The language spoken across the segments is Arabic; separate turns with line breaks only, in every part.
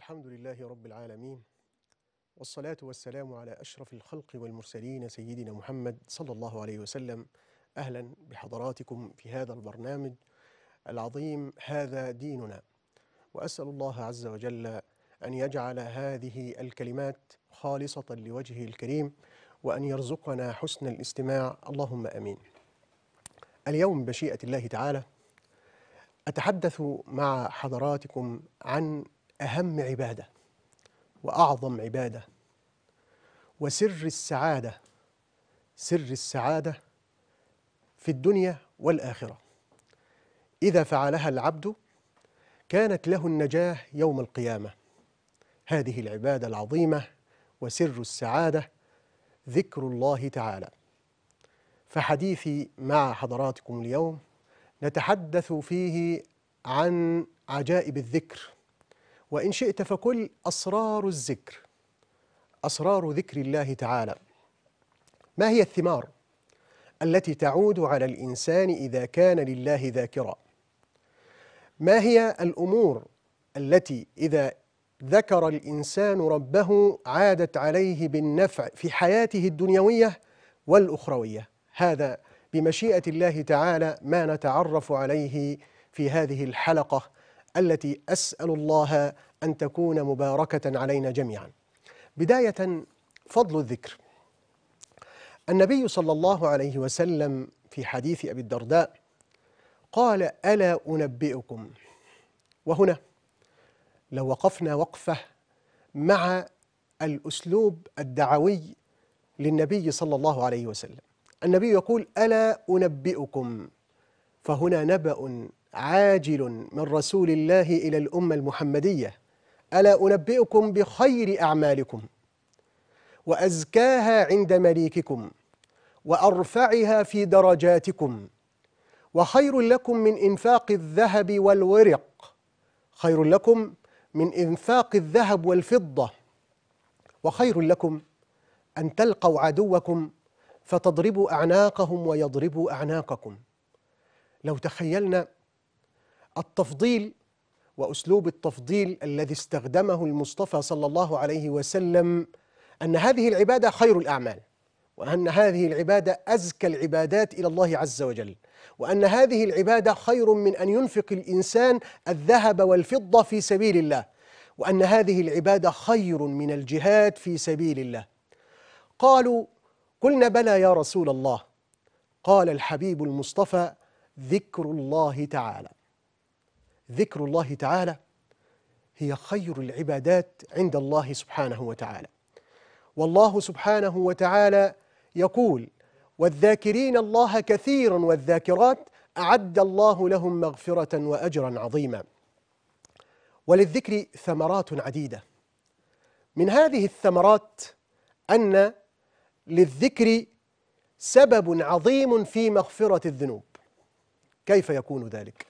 الحمد لله رب العالمين والصلاة والسلام على أشرف الخلق والمرسلين سيدنا محمد صلى الله عليه وسلم أهلا بحضراتكم في هذا البرنامج العظيم هذا ديننا وأسأل الله عز وجل أن يجعل هذه الكلمات خالصة لوجهه الكريم وأن يرزقنا حسن الاستماع اللهم أمين اليوم بشيئة الله تعالى أتحدث مع حضراتكم عن أهم عبادة وأعظم عبادة وسر السعادة سر السعادة في الدنيا والآخرة إذا فعلها العبد كانت له النجاة يوم القيامة هذه العبادة العظيمة وسر السعادة ذكر الله تعالى فحديثي مع حضراتكم اليوم نتحدث فيه عن عجائب الذكر وإن شئت فقل أسرار الذكر أسرار ذكر الله تعالى ما هي الثمار التي تعود على الإنسان إذا كان لله ذاكرا ما هي الأمور التي إذا ذكر الإنسان ربه عادت عليه بالنفع في حياته الدنيوية والأخروية هذا بمشيئة الله تعالى ما نتعرف عليه في هذه الحلقة التي أسأل الله أن تكون مباركة علينا جميعا بداية فضل الذكر النبي صلى الله عليه وسلم في حديث أبي الدرداء قال ألا أنبئكم وهنا لو وقفنا وقفة مع الأسلوب الدعوي للنبي صلى الله عليه وسلم النبي يقول ألا أنبئكم فهنا نبأ عاجل من رسول الله إلى الأمة المحمدية ألا أنبئكم بخير أعمالكم وأزكاها عند مليككم وأرفعها في درجاتكم وخير لكم من إنفاق الذهب والورق خير لكم من إنفاق الذهب والفضة وخير لكم أن تلقوا عدوكم فتضربوا أعناقهم ويضربوا أعناقكم لو تخيلنا التفضيل وأسلوب التفضيل الذي استخدمه المصطفى صلى الله عليه وسلم أن هذه العبادة خير الأعمال وأن هذه العبادة أزكى العبادات إلى الله عز وجل وأن هذه العبادة خير من أن ينفق الإنسان الذهب والفضة في سبيل الله وأن هذه العبادة خير من الجهاد في سبيل الله قالوا قلنا بلى يا رسول الله قال الحبيب المصطفى ذكر الله تعالى ذكر الله تعالى هي خير العبادات عند الله سبحانه وتعالى والله سبحانه وتعالى يقول والذاكرين الله كثيرا والذاكرات أعد الله لهم مغفرة وأجرا عظيما وللذكر ثمرات عديدة من هذه الثمرات أن للذكر سبب عظيم في مغفرة الذنوب كيف يكون ذلك؟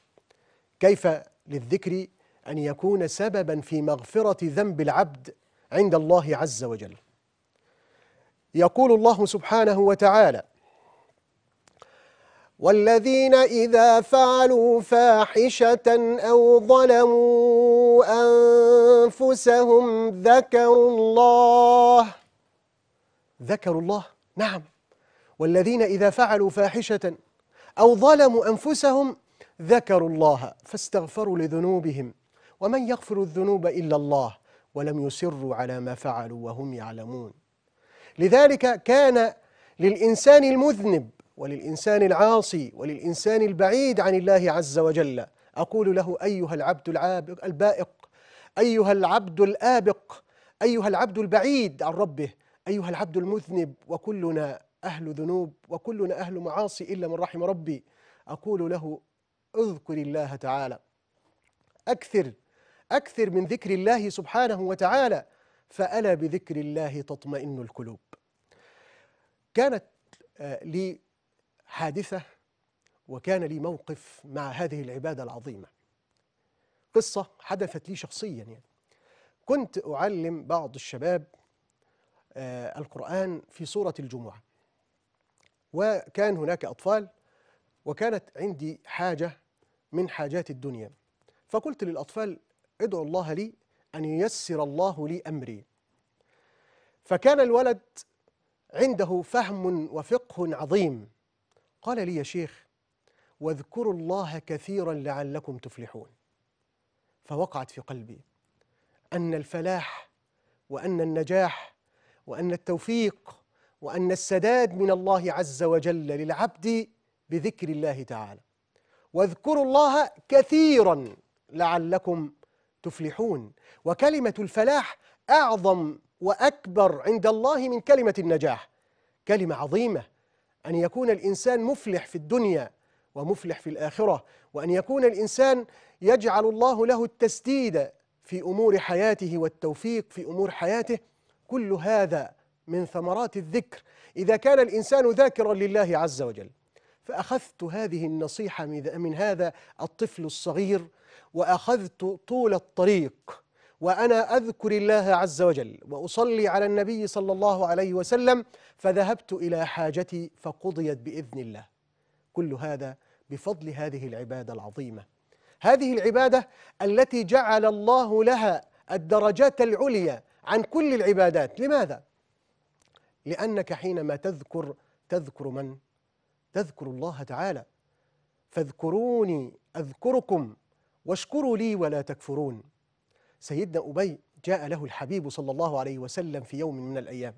كيف للذكر أن يكون سببا في مغفرة ذنب العبد عند الله عز وجل يقول الله سبحانه وتعالى والذين إذا فعلوا فاحشة أو ظلموا أنفسهم ذكروا الله ذكروا الله نعم والذين إذا فعلوا فاحشة أو ظلموا أنفسهم ذكروا الله فاستغفروا لذنوبهم ومن يغفر الذنوب إلا الله ولم يصروا على ما فعلوا وهم يعلمون لذلك كان للإنسان المذنب وللإنسان العاصي وللإنسان البعيد عن الله عز وجل أقول له أيها العبد العابق البائق أيها العبد الآبق أيها العبد البعيد عن ربه أيها العبد المذنب وكلنا أهل ذنوب وكلنا أهل معاصي إلا من رحم ربي أقول له اذكر الله تعالى أكثر أكثر من ذكر الله سبحانه وتعالى فألا بذكر الله تطمئن القلوب كانت آه، لي حادثة وكان لي موقف مع هذه العبادة العظيمة قصة حدثت لي شخصيا يعني كنت أعلم بعض الشباب آه، القرآن في سورة الجمعة وكان هناك أطفال وكانت عندي حاجة من حاجات الدنيا فقلت للأطفال ادعوا الله لي أن ييسر الله لي أمري فكان الولد عنده فهم وفقه عظيم قال لي يا شيخ واذكروا الله كثيرا لعلكم تفلحون فوقعت في قلبي أن الفلاح وأن النجاح وأن التوفيق وأن السداد من الله عز وجل للعبد بذكر الله تعالى واذكروا الله كثيرا لعلكم تفلحون وكلمة الفلاح أعظم وأكبر عند الله من كلمة النجاح كلمة عظيمة أن يكون الإنسان مفلح في الدنيا ومفلح في الآخرة وأن يكون الإنسان يجعل الله له التسديد في أمور حياته والتوفيق في أمور حياته كل هذا من ثمرات الذكر إذا كان الإنسان ذاكرا لله عز وجل فأخذت هذه النصيحة من هذا الطفل الصغير وأخذت طول الطريق وأنا أذكر الله عز وجل وأصلي على النبي صلى الله عليه وسلم فذهبت إلى حاجتي فقضيت بإذن الله كل هذا بفضل هذه العبادة العظيمة هذه العبادة التي جعل الله لها الدرجات العليا عن كل العبادات لماذا؟ لأنك حينما تذكر تذكر من؟ تذكر الله تعالى فاذكروني أذكركم واشكروا لي ولا تكفرون سيدنا أبي جاء له الحبيب صلى الله عليه وسلم في يوم من الأيام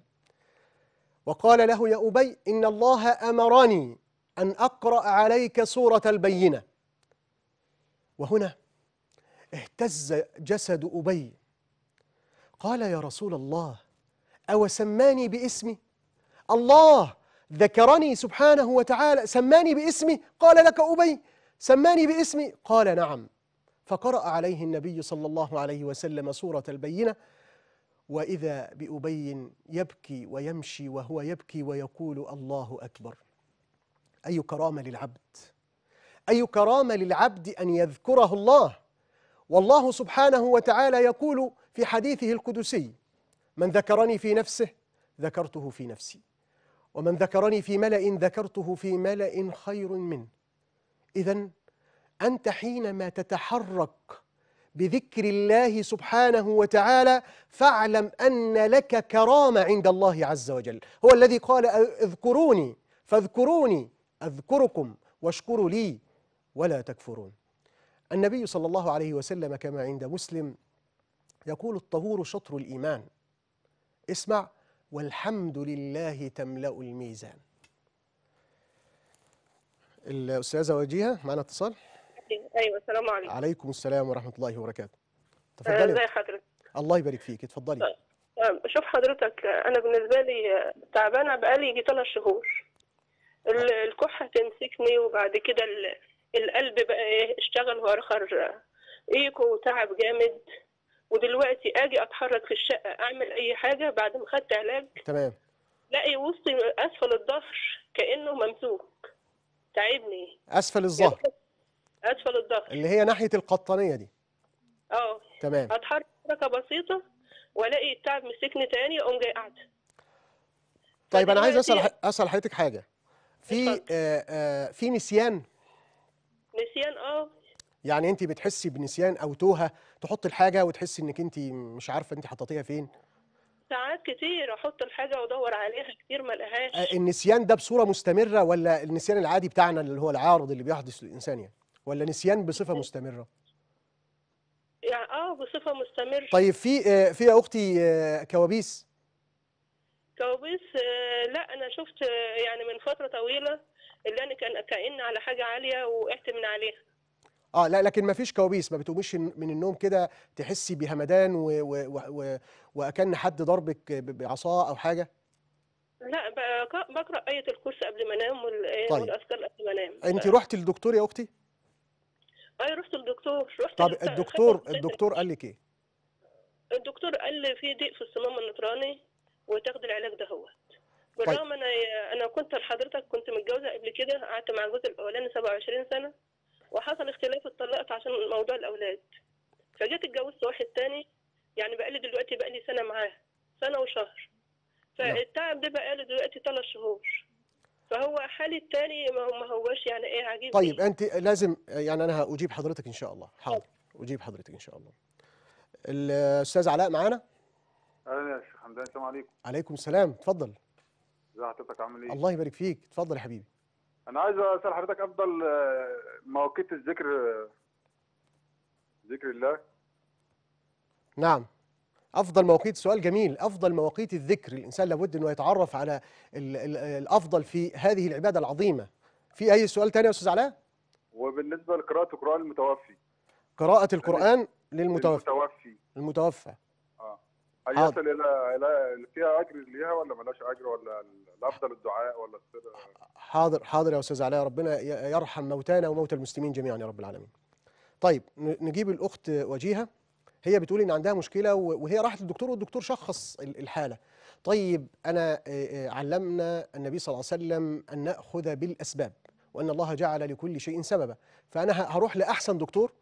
وقال له يا أبي إن الله أمرني أن أقرأ عليك سورة البينة وهنا اهتز جسد أبي قال يا رسول الله أوسماني باسمي الله ذكرني سبحانه وتعالى سماني باسمه قال لك أبي سماني باسمي قال نعم فقرأ عليه النبي صلى الله عليه وسلم سورة البينة وإذا بأبي يبكي ويمشي وهو يبكي ويقول الله أكبر أي كرامة للعبد أي كرامة للعبد أن يذكره الله والله سبحانه وتعالى يقول في حديثه القدسي من ذكرني في نفسه ذكرته في نفسي ومن ذكرني في ملأ ذكرته في ملأ خير منه إذا أنت حينما تتحرك بذكر الله سبحانه وتعالى فاعلم أن لك كرامة عند الله عز وجل هو الذي قال اذكروني فاذكروني أذكركم واشكروا لي ولا تكفرون النبي صلى الله عليه وسلم كما عند مسلم يقول الطهور شطر الإيمان اسمع والحمد لله تملأ الميزان الأستاذة وجيهة معنا اتصال
أيوة السلام عليكم
عليكم السلام ورحمة الله وبركاته تفضلي ازي آه، حضرتك الله يبارك فيك اتفضلي آه،
آه، شوف حضرتك أنا بالنسبة لي تعبانة بقالي يجي ثلاث شهور الكحة تمسكني وبعد كده القلب بقى إيه، اشتغل وارخر ايكو وتعب جامد ودلوقتي اجي اتحرك في الشقه اعمل اي حاجه بعد ما خدت علاج تمام لاقي وسطي اسفل الظهر كانه ممسوك تعبني
اسفل الظهر
اسفل الظهر اللي
هي ناحيه القطنيه دي
اه تمام اتحرك حركه بسيطه والاقي التعب مسكني تاني اقوم جاي قاعده
طيب انا عايز اسال اسال حضرتك حاجه في آآ آآ آه، آه، في نسيان
نسيان اه
يعني انت بتحسي بنسيان او توهه تحطي الحاجه وتحسي انك انت مش عارفه انت حطيتيها فين
ساعات كتير احط الحاجه وادور عليها كتير ما الاقيهاش آه،
النسيان ده بصوره مستمره ولا النسيان العادي بتاعنا اللي هو العارض اللي بيحدث للانسان يعني ولا نسيان بصفه مستمره
يعني اه بصفه مستمره طيب
في آه، في يا اختي آه، كوابيس
كوابيس لا انا شفت يعني من فتره طويله اللي انا كان كان على حاجه عاليه وقعت من عليها
اه لا لكن ما فيش كوابيس ما بتقوميش من النوم كده تحسي بهمدان و... و... و... واكن حد ضربك بعصاه او حاجه
لا بقرا ايه الكرسي قبل ما انام وال- آه، طيب والاذكار قبل ما انام انت
رحتي للدكتور يا اختي
ايوه رحت للدكتور رحت طب الدكتور الدكتور
الدكتور قال لك ايه
الدكتور قال لي في ضيق في الصمام النطراني وتاخد العلاج ده هو طيب بالرغم انا انا كنت لحضرتك كنت متجوزه قبل كده قعدت مع جوزي الاولاني 27 سنه وحصل اختلاف اتطلقت عشان موضوع الاولاد فجيت اتجوزت واحد تاني يعني بقالي دلوقتي بقالي سنه معاه سنه وشهر نعم. فالتعب ده بقاله دلوقتي ثلاث شهور فهو حالي التاني ما هوش يعني ايه عجيب طيب
انت لازم يعني انا هاجيب حضرتك ان شاء الله حاضر اجيب حضرتك ان شاء الله الاستاذ علاء معانا
اهلا يا شيخ حمدان السلام عليكم
عليكم السلام اتفضل
ازي حضرتك عامل ايه الله
يبارك فيك اتفضل يا حبيبي
انا عايز اسال حضرتك افضل آه، مواقيت الذكر ذكر الله
نعم افضل مواقيت سؤال جميل افضل مواقيت الذكر الانسان لابد انه يتعرف على الافضل في هذه العباده العظيمه في اي سؤال ثاني يا استاذ علاء
وبالنسبه لقراءه القران المتوفي
قراءه القران للمتوفي المتوفي المتوفى هل
يصل الى الى فيها اجر ليها ولا ملاش اجر ولا الافضل الدعاء ولا السر
حاضر حاضر يا استاذ علاء ربنا يرحم موتانا وموتى المسلمين جميعا يا رب العالمين. طيب نجيب الاخت وجيهه هي بتقول ان عندها مشكله وهي راحت للدكتور والدكتور شخص الحاله. طيب انا آه، آه، علمنا النبي صلى الله عليه وسلم ان ناخذ بالاسباب وان الله جعل لكل شيء سببا فانا هروح لاحسن دكتور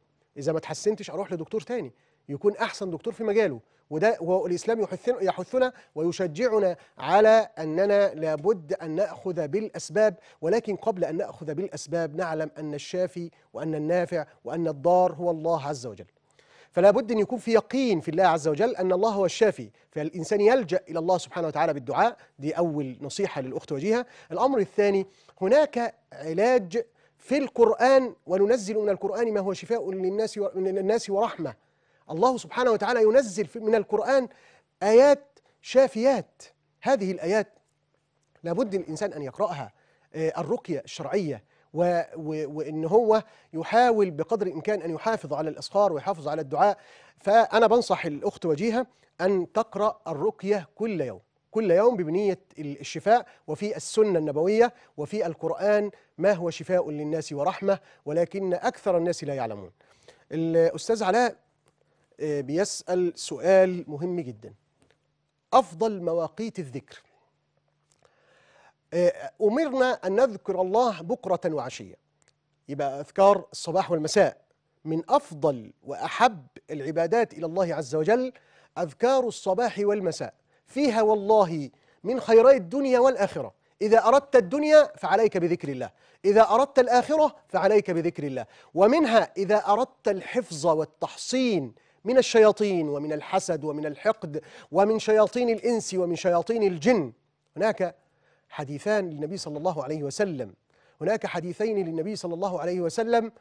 اذا ما تحسنتش اروح لدكتور تاني يكون احسن دكتور في مجاله وده والاسلام يحثنا ويشجعنا على اننا لابد ان ناخذ بالاسباب ولكن قبل ان ناخذ بالاسباب نعلم ان الشافي وان النافع وان الضار هو الله عز وجل فلا بد ان يكون في يقين في الله عز وجل ان الله هو الشافي فالانسان يلجا الى الله سبحانه وتعالى بالدعاء دي اول نصيحه للاخت وجيهه الامر الثاني هناك علاج في القرآن وننزل من القرآن ما هو شفاء للناس للناس ورحمة الله سبحانه وتعالى ينزل من القرآن آيات شافيات هذه الآيات لابد الإنسان أن يقرأها آه، الرقية الشرعية وإن هو يحاول بقدر الإمكان أن يحافظ على الأسخار ويحافظ على الدعاء فأنا بنصح الأخت وجيهة أن تقرأ الرقية كل يوم كل يوم ببنية الشفاء وفي السنة النبوية وفي القرآن ما هو شفاء للناس ورحمة ولكن أكثر الناس لا يعلمون الأستاذ علاء آه، بيسأل سؤال مهم جدا أفضل مواقيت الذكر آه، أمرنا أن نذكر الله بكرة وعشية يبقى أذكار الصباح والمساء من أفضل وأحب العبادات إلى الله عز وجل أذكار الصباح والمساء فيها والله من خيري الدنيا والآخرة إذا أردت الدنيا فعليك بذكر الله إذا أردت الآخرة فعليك بذكر الله ومنها إذا أردت الحفظ والتحصين من الشياطين ومن الحسد ومن الحقد ومن شياطين الإنس ومن شياطين الجن هناك حديثان للنبي صلى الله عليه وسلم هناك حديثين للنبي صلى الله عليه وسلم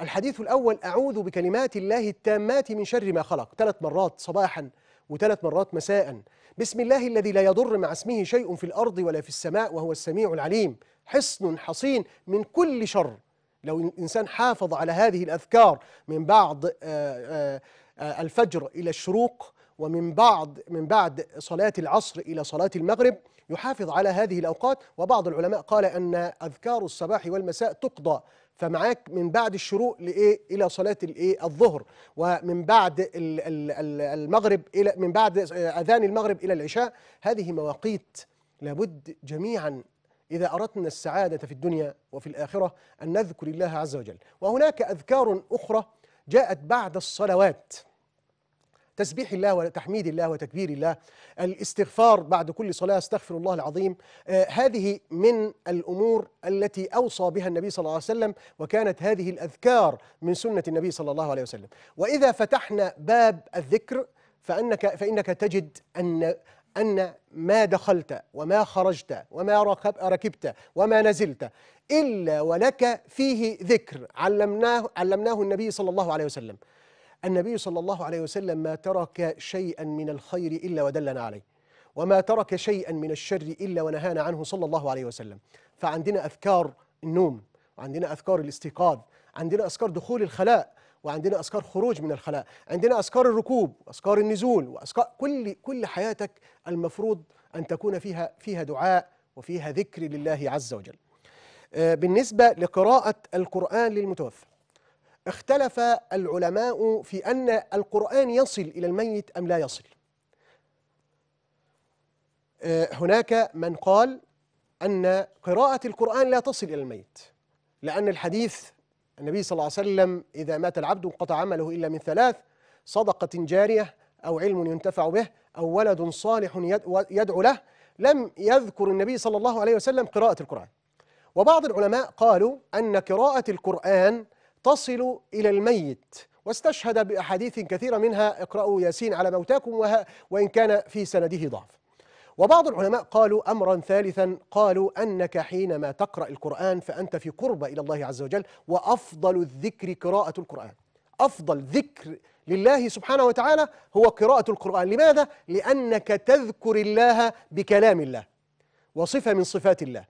الحديث الأول أعوذ بكلمات الله التامات من شر ما خلق ثلاث مرات صباحا وثلاث مرات مساء بسم الله الذي لا يضر مع اسمه شيء في الأرض ولا في السماء وهو السميع العليم حصن حصين من كل شر لو الإنسان حافظ على هذه الأذكار من بعد آه، آه، آه، الفجر إلى الشروق ومن بعد من بعد صلاة العصر إلى صلاة المغرب يحافظ على هذه الأوقات وبعض العلماء قال أن أذكار الصباح والمساء تقضى فمعاك من بعد الشروق لايه الى صلاه الايه الظهر ومن بعد المغرب الى من بعد اذان المغرب الى العشاء هذه مواقيت لابد جميعا إذا أردنا السعادة في الدنيا وفي الآخرة أن نذكر الله عز وجل وهناك أذكار أخرى جاءت بعد الصلوات تسبيح الله وتحميد الله وتكبير الله الاستغفار بعد كل صلاة استغفر الله العظيم آه، هذه من الأمور التي أوصى بها النبي صلى الله عليه وسلم وكانت هذه الأذكار من سنة النبي صلى الله عليه وسلم وإذا فتحنا باب الذكر فإنك, فإنك تجد أن أن ما دخلت وما خرجت وما ركبت وما نزلت إلا ولك فيه ذكر علمناه, علمناه النبي صلى الله عليه وسلم النبي صلى الله عليه وسلم ما ترك شيئا من الخير إلا ودلنا عليه وما ترك شيئا من الشر إلا ونهانا عنه صلى الله عليه وسلم فعندنا أذكار النوم وعندنا أذكار الاستيقاظ عندنا أذكار دخول الخلاء وعندنا أذكار خروج من الخلاء عندنا أذكار الركوب أذكار النزول وأذكار كل, كل حياتك المفروض أن تكون فيها, فيها دعاء وفيها ذكر لله عز وجل آه، بالنسبة لقراءة القرآن للمتوفى اختلف العلماء في أن القرآن يصل إلى الميت أم لا يصل آه، هناك من قال أن قراءة القرآن لا تصل إلى الميت لأن الحديث النبي صلى الله عليه وسلم إذا مات العبد انقطع عمله إلا من ثلاث صدقة جارية أو علم ينتفع به أو ولد صالح يدعو له لم يذكر النبي صلى الله عليه وسلم قراءة القرآن وبعض العلماء قالوا أن قراءة القرآن تصل إلى الميت واستشهد بأحاديث كثيرة منها اقرأوا ياسين على موتاكم وإن كان في سنده ضعف وبعض العلماء قالوا أمرا ثالثا قالوا أنك حينما تقرأ القرآن فأنت في قربة إلى الله عز وجل وأفضل الذكر قراءة القرآن أفضل ذكر لله سبحانه وتعالى هو قراءة القرآن لماذا؟ لأنك تذكر الله بكلام الله وصفة من صفات الله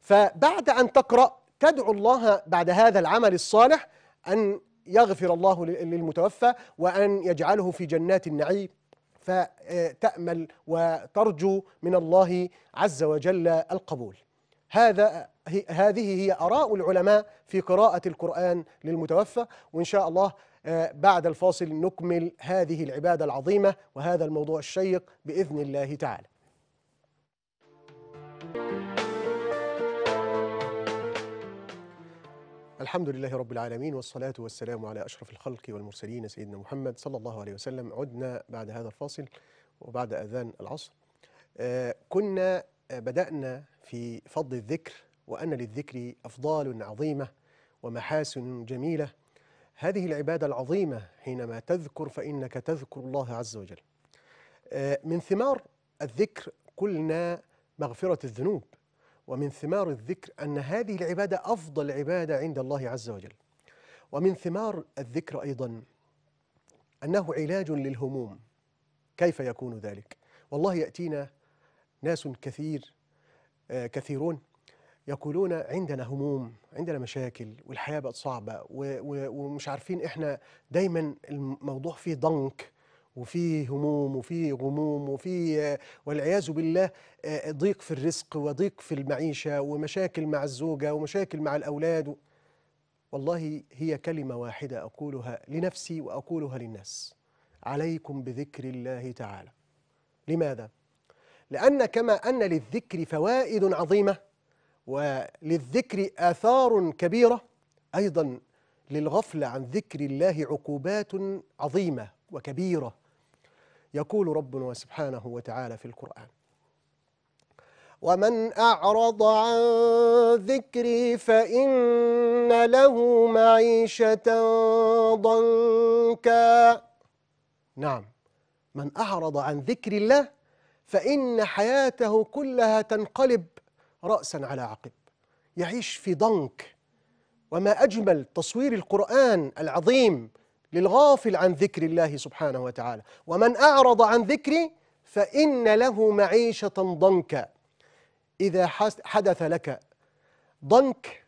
فبعد أن تقرأ تدعو الله بعد هذا العمل الصالح أن يغفر الله للمتوفى وأن يجعله في جنات النعيم فتأمل وترجو من الله عز وجل القبول هذا هذه هي آراء العلماء في قراءة القرآن للمتوفى وإن شاء الله آه، بعد الفاصل نكمل هذه العبادة العظيمة وهذا الموضوع الشيق بإذن الله تعالى الحمد لله رب العالمين والصلاة والسلام على أشرف الخلق والمرسلين سيدنا محمد صلى الله عليه وسلم عدنا بعد هذا الفاصل وبعد أذان العصر آه، كنا آه، بدأنا في فضل الذكر وأن للذكر أفضال عظيمة ومحاسن جميلة هذه العبادة العظيمة حينما تذكر فإنك تذكر الله عز وجل آه، من ثمار الذكر قلنا مغفرة الذنوب ومن ثمار الذكر أن هذه العبادة أفضل عبادة عند الله عز وجل ومن ثمار الذكر أيضا أنه علاج للهموم كيف يكون ذلك؟ والله يأتينا ناس كثير آه، كثيرون يقولون عندنا هموم عندنا مشاكل والحياة بقت صعبة ومش عارفين إحنا دايما الموضوع فيه ضنك وفي هموم وفي غموم وفي والعياذ بالله ضيق في الرزق وضيق في المعيشة ومشاكل مع الزوجة ومشاكل مع الأولاد والله هي كلمة واحدة أقولها لنفسي وأقولها للناس عليكم بذكر الله تعالى لماذا؟ لأن كما أن للذكر فوائد عظيمة وللذكر آثار كبيرة أيضا للغفلة عن ذكر الله عقوبات عظيمة وكبيرة يقول ربنا سبحانه وتعالى في القرآن ومن أعرض عن ذكري فإن له معيشة ضنكا نعم من أعرض عن ذكر الله فإن حياته كلها تنقلب رأسا على عقب يعيش في ضنك وما أجمل تصوير القرآن العظيم للغافل عن ذكر الله سبحانه وتعالى ومن أعرض عن ذكري فإن له معيشة ضنكا إذا حدث لك ضنك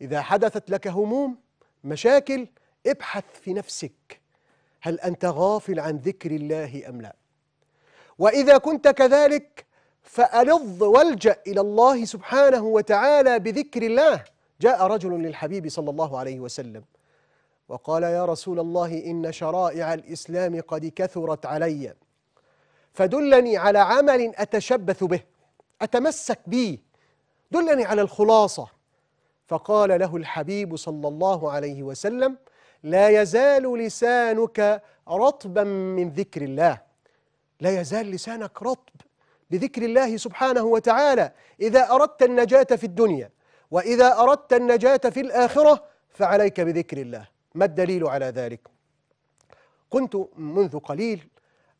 إذا حدثت لك هموم مشاكل ابحث في نفسك هل أنت غافل عن ذكر الله أم لا وإذا كنت كذلك فألظ والجأ إلى الله سبحانه وتعالى بذكر الله جاء رجل للحبيب صلى الله عليه وسلم وقال يا رسول الله إن شرائع الإسلام قد كثرت علي فدلني على عمل أتشبث به أتمسك به دلني على الخلاصة فقال له الحبيب صلى الله عليه وسلم لا يزال لسانك رطبا من ذكر الله لا يزال لسانك رطب بذكر الله سبحانه وتعالى إذا أردت النجاة في الدنيا وإذا أردت النجاة في الآخرة فعليك بذكر الله ما الدليل على ذلك كنت منذ قليل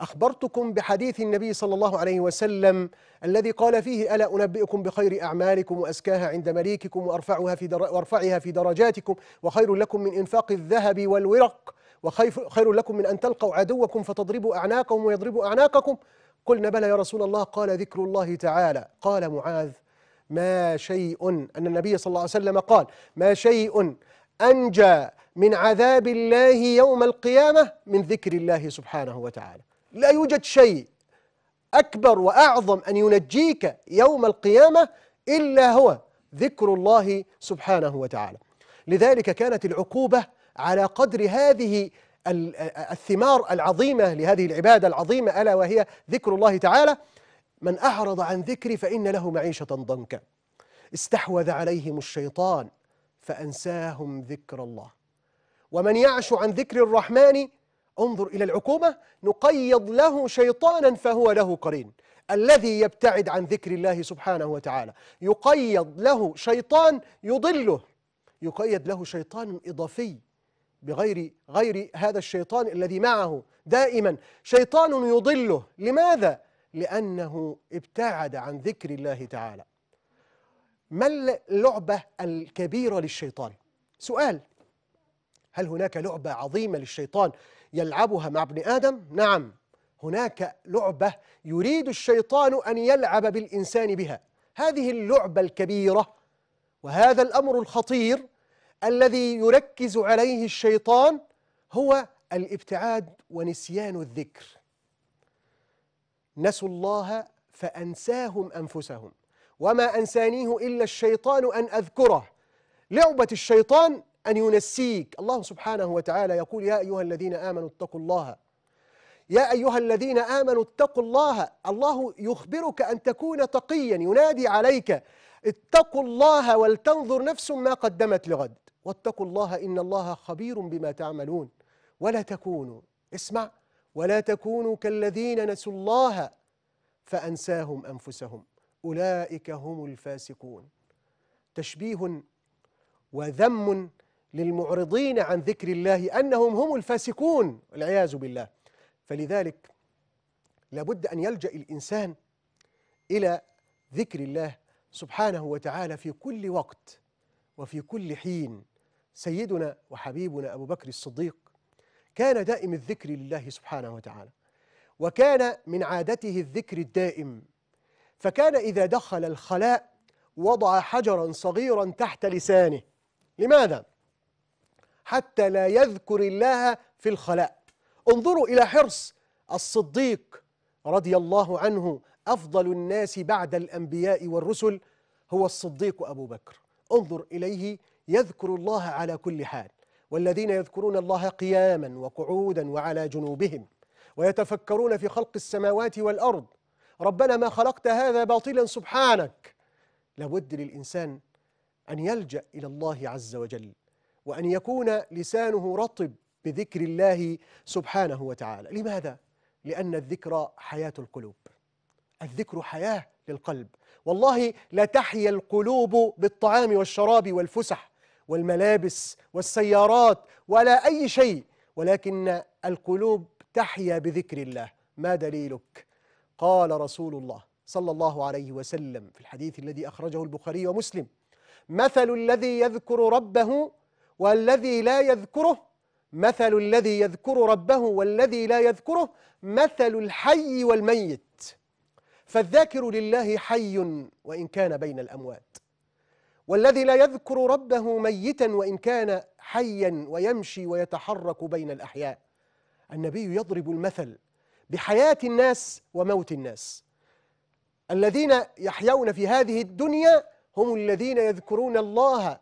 أخبرتكم بحديث النبي صلى الله عليه وسلم الذي قال فيه ألا أنبئكم بخير أعمالكم وأزكاها عند مليككم وأرفعها في, در... وأرفعها في درجاتكم وخير لكم من إنفاق الذهب والورق وخير لكم من أن تلقوا عدوكم فتضربوا أعناقهم ويضربوا أعناقكم قلنا بلى يا رسول الله قال ذكر الله تعالى قال معاذ ما شيء أن النبي صلى الله عليه وسلم قال ما شيء أنجى من عذاب الله يوم القيامة من ذكر الله سبحانه وتعالى لا يوجد شيء أكبر وأعظم أن ينجيك يوم القيامة إلا هو ذكر الله سبحانه وتعالى لذلك كانت العقوبة على قدر هذه الثمار العظيمة لهذه العبادة العظيمة ألا وهي ذكر الله تعالى من أعرض عن ذكري فإن له معيشة ضنكا استحوذ عليهم الشيطان فأنساهم ذكر الله ومن يعش عن ذكر الرحمن انظر إلى العقوبة نقيض له شيطانا فهو له قرين الذي يبتعد عن ذكر الله سبحانه وتعالى يقيض له شيطان يضله يقيد له شيطان إضافي بغير غير هذا الشيطان الذي معه دائما شيطان يضله لماذا؟ لأنه ابتعد عن ذكر الله تعالى ما اللعبة الكبيرة للشيطان؟ سؤال هل هناك لعبة عظيمة للشيطان يلعبها مع ابن آدم؟ نعم هناك لعبة يريد الشيطان أن يلعب بالإنسان بها هذه اللعبة الكبيرة وهذا الأمر الخطير الذي يركز عليه الشيطان هو الابتعاد ونسيان الذكر نسوا الله فأنساهم أنفسهم وما أنسانيه إلا الشيطان أن أذكره لعبة الشيطان أن ينسيك الله سبحانه وتعالى يقول يا أيها الذين آمنوا اتقوا الله يا أيها الذين آمنوا اتقوا الله الله يخبرك أن تكون تقيا ينادي عليك اتقوا الله ولتنظر نفس ما قدمت لغد واتقوا الله إن الله خبير بما تعملون ولا تكونوا اسمع ولا تكونوا كالذين نسوا الله فأنساهم أنفسهم أولئك هم الفاسقون تشبيه وذم للمعرضين عن ذكر الله أنهم هم الفاسقون والعياذ بالله فلذلك لابد أن يلجأ الإنسان إلى ذكر الله سبحانه وتعالى في كل وقت وفي كل حين سيدنا وحبيبنا أبو بكر الصديق كان دائم الذكر لله سبحانه وتعالى وكان من عادته الذكر الدائم فكان إذا دخل الخلاء وضع حجرا صغيرا تحت لسانه لماذا؟ حتى لا يذكر الله في الخلاء انظروا إلى حرص الصديق رضي الله عنه أفضل الناس بعد الأنبياء والرسل هو الصديق أبو بكر انظر إليه يذكر الله على كل حال والذين يذكرون الله قياما وقعودا وعلى جنوبهم ويتفكرون في خلق السماوات والأرض ربنا ما خلقت هذا باطلا سبحانك لابد للإنسان أن يلجأ إلى الله عز وجل وأن يكون لسانه رطب بذكر الله سبحانه وتعالى لماذا؟ لأن الذكر حياة القلوب الذكر حياة للقلب والله لا تحيا القلوب بالطعام والشراب والفسح والملابس والسيارات ولا أي شيء ولكن القلوب تحيا بذكر الله ما دليلك؟ قال رسول الله صلى الله عليه وسلم في الحديث الذي أخرجه البخاري ومسلم مثل الذي يذكر ربه والذي لا يذكره مثل الذي يذكر ربه والذي لا يذكره مثل الحي والميت فالذاكر لله حي وإن كان بين الأموات والذي لا يذكر ربه ميتا وإن كان حيا ويمشي ويتحرك بين الأحياء النبي يضرب المثل بحياة الناس وموت الناس الذين يحيون في هذه الدنيا هم الذين يذكرون الله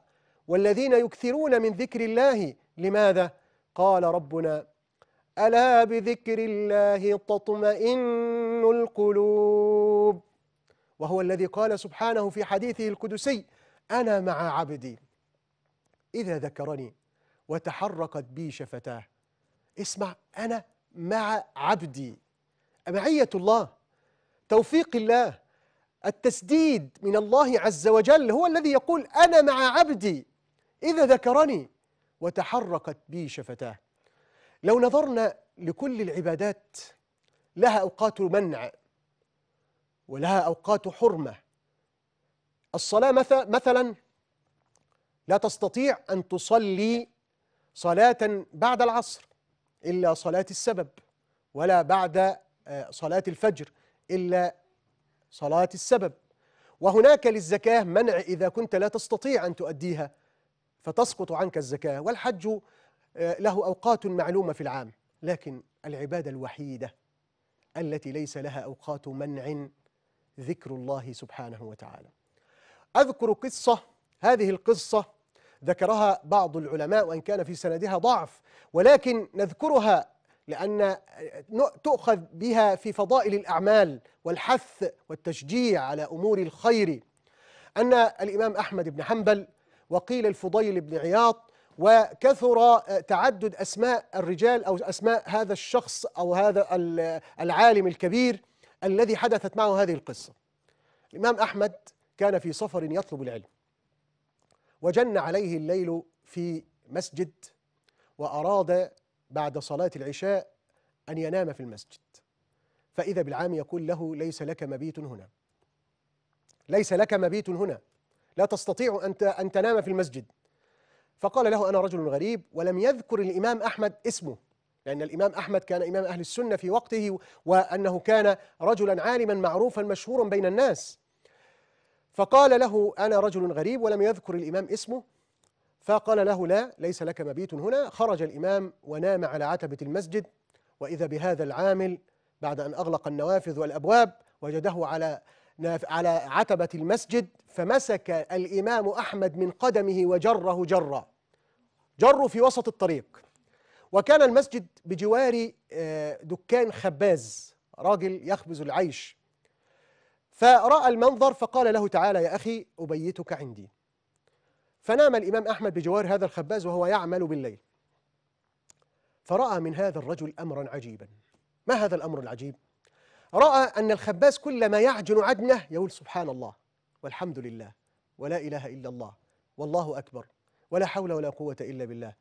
والذين يكثرون من ذكر الله لماذا؟ قال ربنا ألا بذكر الله تطمئن القلوب وهو الذي قال سبحانه في حديثه القدسي أنا مع عبدي إذا ذكرني وتحركت بي شفتاه اسمع أنا مع عبدي معية الله توفيق الله التسديد من الله عز وجل هو الذي يقول أنا مع عبدي إذا ذكرني وتحركت بي شفتاه لو نظرنا لكل العبادات لها أوقات منع ولها أوقات حرمة الصلاة مثلا لا تستطيع أن تصلي صلاة بعد العصر إلا صلاة السبب ولا بعد آه، صلاة الفجر إلا صلاة السبب وهناك للزكاة منع إذا كنت لا تستطيع أن تؤديها فتسقط عنك الزكاة والحج آه، له أوقات معلومة في العام لكن العبادة الوحيدة التي ليس لها أوقات منع ذكر الله سبحانه وتعالى أذكر قصة هذه القصة ذكرها بعض العلماء وإن كان في سندها ضعف ولكن نذكرها لأن آه، تؤخذ بها في فضائل الأعمال والحث والتشجيع على أمور الخير أن الإمام أحمد بن حنبل وقيل الفضيل بن عياط وكثر آه، تعدد أسماء الرجال أو أسماء هذا الشخص أو هذا العالم الكبير الذي حدثت معه هذه القصة الإمام أحمد كان في سفر يطلب العلم وجن عليه الليل في مسجد وأراد بعد صلاة العشاء أن ينام في المسجد فإذا بالعام يقول له ليس لك مبيت هنا ليس لك مبيت هنا لا تستطيع أن أن تنام في المسجد فقال له أنا رجل غريب ولم يذكر الإمام أحمد اسمه لأن الإمام أحمد كان إمام أهل السنة في وقته وأنه كان رجلا عالما معروفا مشهورا بين الناس فقال له أنا رجل غريب ولم يذكر الإمام اسمه فقال له لا ليس لك مبيت هنا خرج الإمام ونام على عتبة المسجد وإذا بهذا العامل بعد أن أغلق النوافذ والأبواب وجده على على عتبة المسجد فمسك الإمام أحمد من قدمه وجره جرا جره في وسط الطريق وكان المسجد بجوار آه، دكان خباز راجل يخبز العيش فرأى المنظر فقال له تعالى يا أخي أبيتك عندي فنام الإمام أحمد بجوار هذا الخباز وهو يعمل بالليل فرأى من هذا الرجل أمرا عجيبا ما هذا الأمر العجيب؟ رأى أن الخباز كلما يعجن عجنه يقول سبحان الله والحمد لله ولا إله إلا الله والله أكبر ولا حول ولا قوة إلا بالله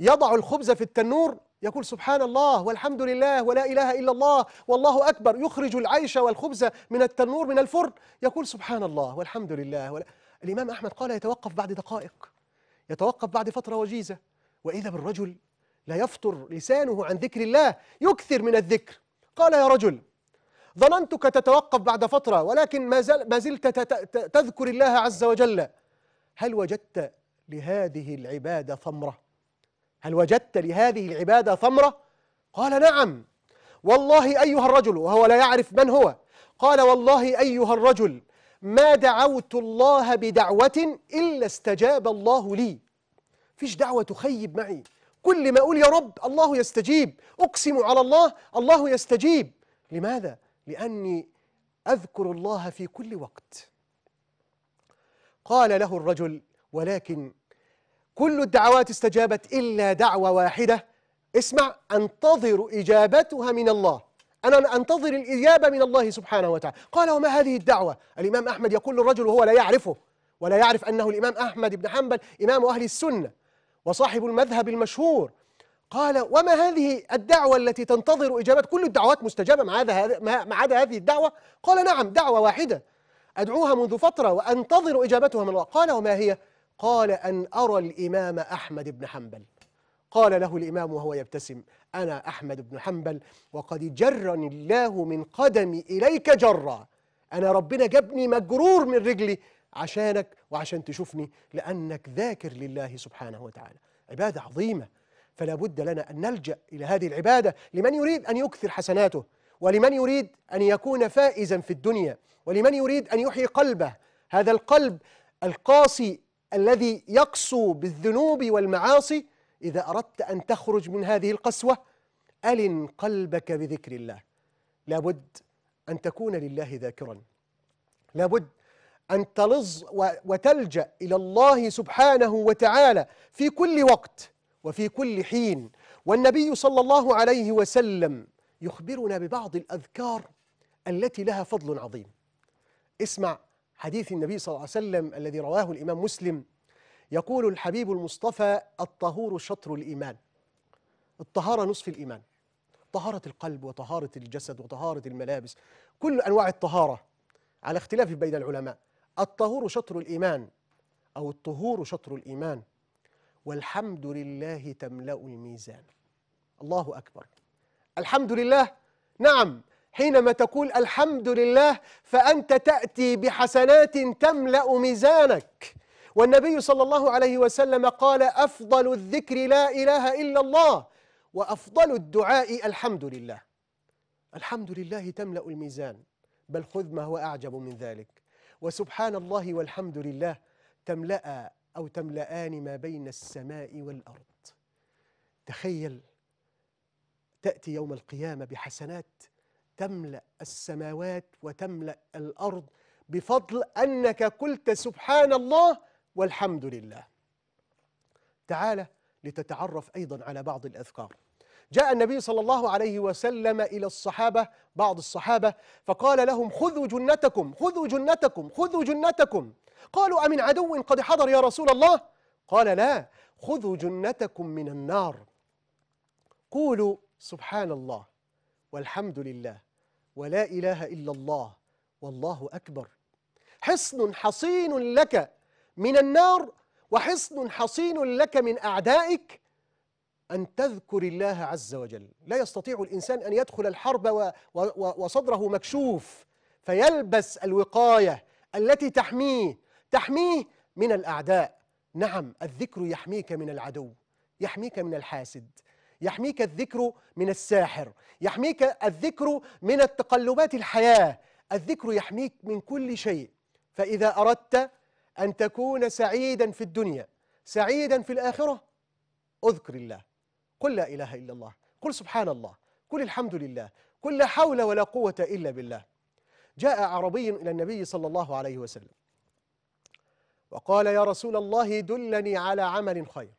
يضع الخبز في التنور يقول سبحان الله والحمد لله ولا إله إلا الله والله أكبر يخرج العيش والخبز من التنور من الفرن يقول سبحان الله والحمد لله ولا الإمام أحمد قال يتوقف بعد دقائق يتوقف بعد فترة وجيزة وإذا بالرجل لا يفطر لسانه عن ذكر الله يكثر من الذكر قال يا رجل ظننتك تتوقف بعد فترة ولكن ما, زل ما زلت تذكر الله عز وجل هل وجدت لهذه العبادة ثمرة؟ هل وجدت لهذه العبادة ثمرة؟ قال نعم والله أيها الرجل وهو لا يعرف من هو قال والله أيها الرجل ما دعوت الله بدعوة إلا استجاب الله لي فيش دعوة تخيب معي كل ما أقول يا رب الله يستجيب أقسم على الله الله يستجيب لماذا؟ لأني أذكر الله في كل وقت قال له الرجل ولكن كل الدعوات استجابت إلا دعوة واحدة اسمع أنتظر إجابتها من الله أنا أنتظر الإجابة من الله سبحانه وتعالى قال وما هذه الدعوة الإمام أحمد يقول للرجل وهو لا يعرفه ولا يعرف أنه الإمام أحمد بن حنبل إمام أهل السنة وصاحب المذهب المشهور قال وما هذه الدعوة التي تنتظر إجابات كل الدعوات مستجابة ما عدا هذه الدعوة قال نعم دعوة واحدة أدعوها منذ فترة وأنتظر إجابتها من الله قال وما هي قال أن أرى الإمام أحمد بن حنبل قال له الإمام وهو يبتسم أنا أحمد بن حنبل وقد جرني الله من قدمي إليك جرا أنا ربنا جابني مجرور من رجلي عشانك وعشان تشوفني لأنك ذاكر لله سبحانه وتعالى عبادة عظيمة فلا بد لنا أن نلجأ إلى هذه العبادة لمن يريد أن يكثر حسناته ولمن يريد أن يكون فائزا في الدنيا ولمن يريد أن يحيي قلبه هذا القلب القاسي الذي يقسو بالذنوب والمعاصي إذا أردت أن تخرج من هذه القسوة ألن قلبك بذكر الله لا بد أن تكون لله ذاكرا لا بد أن تلظ وتلجأ إلى الله سبحانه وتعالى في كل وقت وفي كل حين والنبي صلى الله عليه وسلم يخبرنا ببعض الأذكار التي لها فضل عظيم اسمع حديث النبي صلى الله عليه وسلم الذي رواه الإمام مسلم يقول الحبيب المصطفى الطهور شطر الإيمان الطهارة نصف الإيمان طهارة القلب وطهارة الجسد وطهارة الملابس كل أنواع الطهارة على اختلاف بين العلماء الطهور شطر الإيمان أو الطهور شطر الإيمان والحمد لله تملا الميزان الله اكبر الحمد لله نعم حينما تقول الحمد لله فانت تاتي بحسنات تملا ميزانك والنبي صلى الله عليه وسلم قال افضل الذكر لا اله الا الله وافضل الدعاء الحمد لله الحمد لله تملا الميزان بل خذ ما هو اعجب من ذلك وسبحان الله والحمد لله تملا أو تملأان ما بين السماء والأرض تخيل تأتي يوم القيامة بحسنات تملأ السماوات وتملأ الأرض بفضل أنك قلت سبحان الله والحمد لله تعالى لتتعرف أيضا على بعض الأذكار جاء النبي صلى الله عليه وسلم إلى الصحابة بعض الصحابة فقال لهم خذوا جنتكم خذوا جنتكم خذوا جنتكم قالوا أمن عدو قد حضر يا رسول الله قال لا خذوا جنتكم من النار قولوا سبحان الله والحمد لله ولا إله إلا الله والله أكبر حصن حصين لك من النار وحصن حصين لك من أعدائك أن تذكر الله عز وجل لا يستطيع الإنسان أن يدخل الحرب وصدره مكشوف فيلبس الوقاية التي تحميه تحميه من الأعداء نعم الذكر يحميك من العدو يحميك من الحاسد يحميك الذكر من الساحر يحميك الذكر من التقلبات الحياة الذكر يحميك من كل شيء فإذا أردت أن تكون سعيدا في الدنيا سعيدا في الآخرة أذكر الله قل لا إله إلا الله قل سبحان الله قل الحمد لله قل لا حول ولا قوة إلا بالله جاء عربي إلى النبي صلى الله عليه وسلم وقال يا رسول الله دلني على عمل خير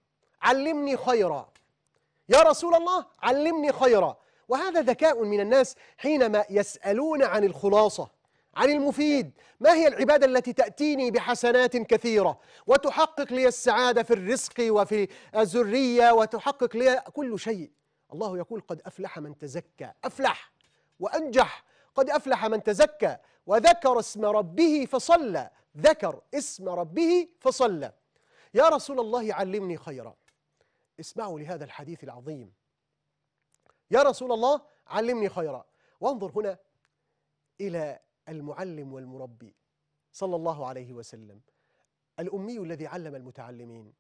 علمني خيرا يا رسول الله علمني خيرا وهذا ذكاء من الناس حينما يسألون عن الخلاصة عن المفيد ما هي العبادة التي تأتيني بحسنات كثيرة وتحقق لي السعادة في الرزق وفي الذرية وتحقق لي كل شيء الله يقول قد أفلح من تزكى أفلح وأنجح قد أفلح من تزكى وذكر اسم ربه فصلى ذكر اسم ربه فصلى يا رسول الله علمني خيرا اسمعوا لهذا الحديث العظيم يا رسول الله علمني خيرا وانظر هنا إلى المعلم والمربي صلى الله عليه وسلم الأمي الذي علم المتعلمين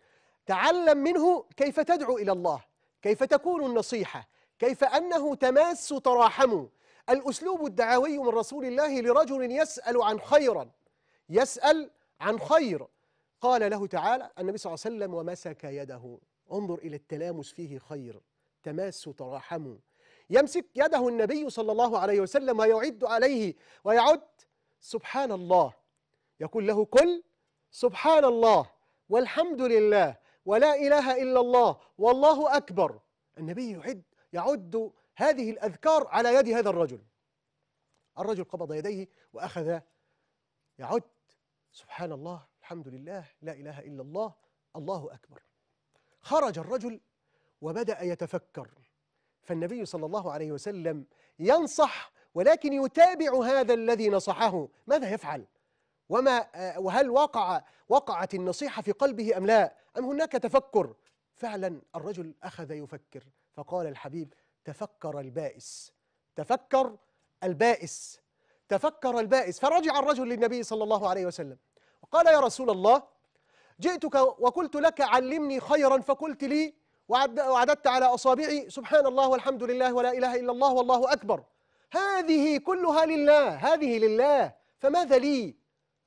تعلم منه كيف تدعو إلى الله كيف تكون النصيحة كيف أنه تماس تراحم الأسلوب الدعوي من رسول الله لرجل يسأل عن خيرا يسأل عن خير قال له تعالى النبي صلى الله عليه وسلم ومسك يده انظر إلى التلامس فيه خير تماس تراحموا يمسك يده النبي صلى الله عليه وسلم ويعد عليه ويعد سبحان الله يقول له كل سبحان الله والحمد لله ولا إله إلا الله والله أكبر النبي يعد يعد هذه الأذكار على يد هذا الرجل الرجل قبض يديه وأخذ يعد سبحان الله الحمد لله لا إله إلا الله الله أكبر خرج الرجل وبدأ يتفكر فالنبي صلى الله عليه وسلم ينصح ولكن يتابع هذا الذي نصحه ماذا يفعل وما آه، وهل وقع وقعت النصيحة في قلبه أم لا أم هناك تفكر فعلا الرجل أخذ يفكر فقال الحبيب تفكر البائس تفكر البائس تفكر البائس فرجع الرجل للنبي صلى الله عليه وسلم قال يا رسول الله جئتك وقلت لك علمني خيرا فقلت لي وعددت على أصابعي سبحان الله والحمد لله ولا إله إلا الله والله أكبر هذه كلها لله هذه لله فماذا لي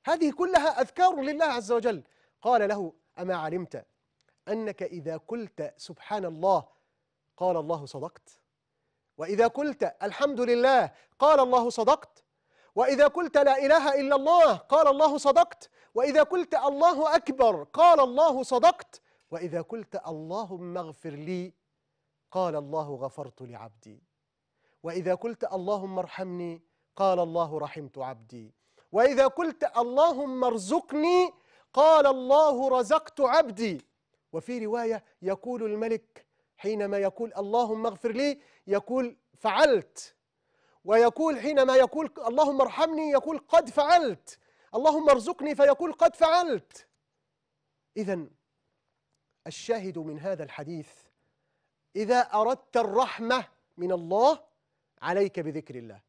هذه كلها أذكار لله عز وجل قال له أما علمت أنك إذا قلت سبحان الله قال الله صدقت وإذا قلت الحمد لله قال الله صدقت وإذا قلت لا إله إلا الله قال الله صدقت وإذا قلت الله أكبر قال الله صدقت وإذا قلت اللهم اغفر لي قال الله غفرت لعبدي وإذا قلت اللهم ارحمني قال الله رحمت عبدي وإذا قلت اللهم ارزقني قال الله رزقت عبدي وفي رواية يقول الملك حينما يقول اللهم اغفر لي يقول فعلت ويقول حينما يقول اللهم ارحمني يقول قد فعلت اللهم ارزقني فيقول قد فعلت إذا الشاهد من هذا الحديث إذا أردت الرحمة من الله عليك بذكر الله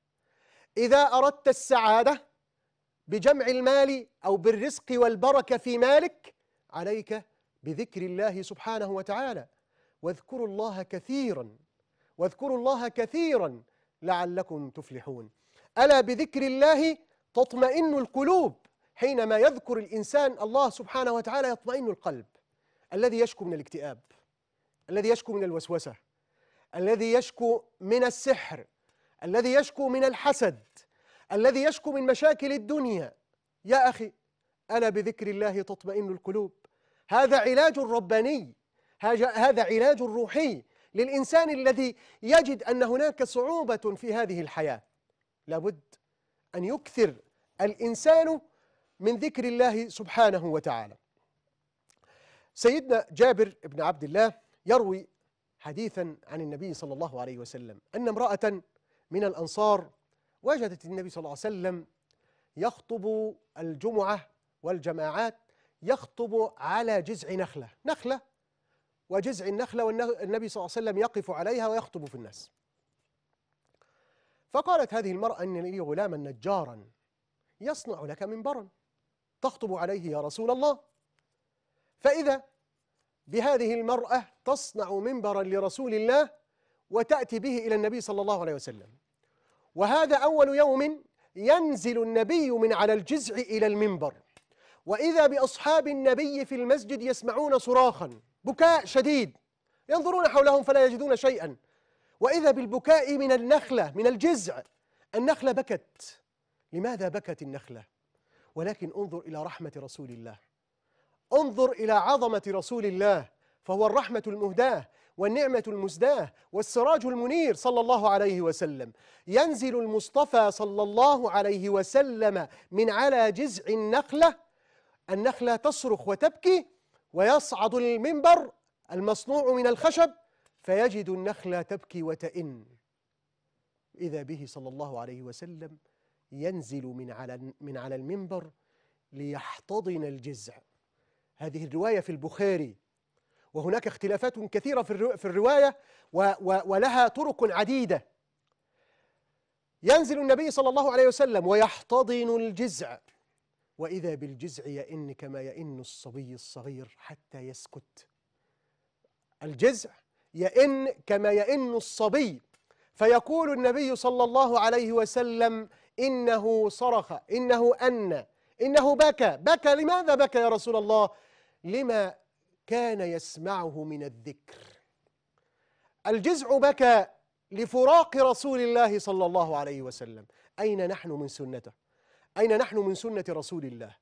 إذا أردت السعادة بجمع المال أو بالرزق والبركة في مالك عليك بذكر الله سبحانه وتعالى واذكروا الله كثيرا واذكروا الله كثيرا لعلكم تفلحون ألا بذكر الله تطمئن القلوب حينما يذكر الإنسان الله سبحانه وتعالى يطمئن القلب الذي يشكو من الاكتئاب الذي يشكو من الوسوسة الذي يشكو من السحر الذي يشكو من الحسد الذي يشكو من مشاكل الدنيا يا أخي انا بذكر الله تطمئن القلوب هذا علاج رباني هذا علاج روحي للإنسان الذي يجد أن هناك صعوبة في هذه الحياة لابد أن يكثر الإنسان من ذكر الله سبحانه وتعالى سيدنا جابر بن عبد الله يروي حديثا عن النبي صلى الله عليه وسلم أن امرأة من الأنصار وجدت النبي صلى الله عليه وسلم يخطب الجمعة والجماعات يخطب على جذع نخلة نخلة وجذع النخلة والنبي صلى الله عليه وسلم يقف عليها ويخطب في الناس فقالت هذه المرأة أن لي غلاما نجارا يصنع لك منبرا تخطب عليه يا رسول الله فإذا بهذه المرأة تصنع منبرا لرسول الله وتأتي به إلى النبي صلى الله عليه وسلم وهذا أول يوم ينزل النبي من على الجزع إلى المنبر وإذا بأصحاب النبي في المسجد يسمعون صراخا بكاء شديد ينظرون حولهم فلا يجدون شيئا وإذا بالبكاء من النخلة من الجزع النخلة بكت لماذا بكت النخلة؟ ولكن انظر إلى رحمة رسول الله انظر إلى عظمة رسول الله فهو الرحمة المهداة والنعمة المزداة والسراج المنير صلى الله عليه وسلم ينزل المصطفى صلى الله عليه وسلم من على جزع النخلة النخلة تصرخ وتبكي ويصعد المنبر المصنوع من الخشب فيجد النخل تبكي وتئن إذا به صلى الله عليه وسلم ينزل من على من على المنبر ليحتضن الجزع هذه الرواية في البخاري وهناك اختلافات كثيرة في الرواية ولها طرق عديدة ينزل النبي صلى الله عليه وسلم ويحتضن الجزع وإذا بالجزع يئن كما يئن الصبي الصغير حتى يسكت الجزع يئن كما يئن الصبي فيقول النبي صلى الله عليه وسلم إنه صرخ إنه أن إنه بكى بكى لماذا بكى يا رسول الله لما كان يسمعه من الذكر الجزع بكى لفراق رسول الله صلى الله عليه وسلم أين نحن من سنته أين نحن من سنة رسول الله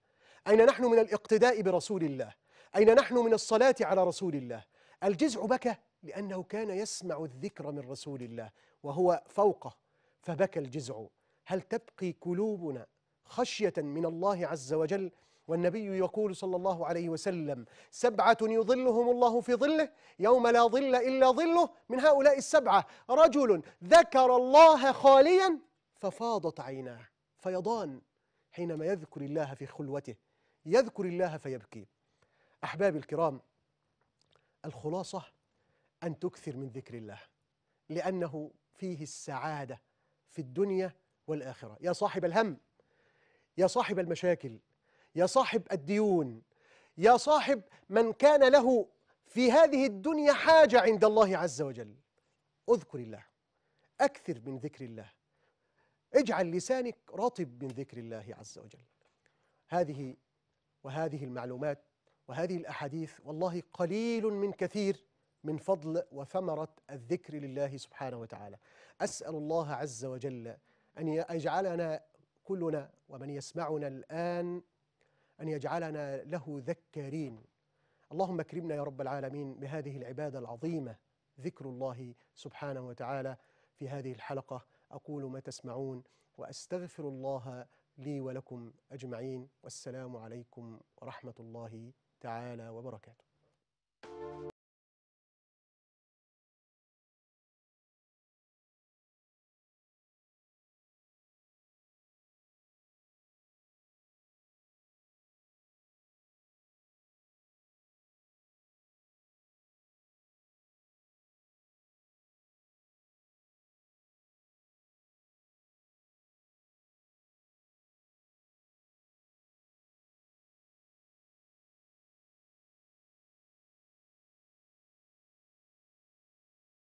أين نحن من الاقتداء برسول الله أين نحن من الصلاة على رسول الله الجزع بكى لأنه كان يسمع الذكر من رسول الله وهو فوقه فبكى الجزع هل تبقي قلوبنا خشية من الله عز وجل والنبي يقول صلى الله عليه وسلم سبعة يظلهم الله في ظله يوم لا ظل إلا ظله من هؤلاء السبعة رجل ذكر الله خاليا ففاضت عيناه فيضان حينما يذكر الله في خلوته يذكر الله فيبكي أحبابي الكرام الخلاصة أن تكثر من ذكر الله لأنه فيه السعادة في الدنيا والآخرة يا صاحب الهم يا صاحب المشاكل يا صاحب الديون يا صاحب من كان له في هذه الدنيا حاجة عند الله عز وجل اذكر الله أكثر من ذكر الله اجعل لسانك رطب من ذكر الله عز وجل هذه وهذه المعلومات وهذه الأحاديث والله قليل من كثير من فضل وثمرة الذكر لله سبحانه وتعالى أسأل الله عز وجل أن يجعلنا كلنا ومن يسمعنا الآن أن يجعلنا له ذكرين اللهم اكرمنا يا رب العالمين بهذه العبادة العظيمة ذكر الله سبحانه وتعالى في هذه الحلقة أقول ما تسمعون وأستغفر الله لي ولكم أجمعين والسلام عليكم ورحمة الله تعالى وبركاته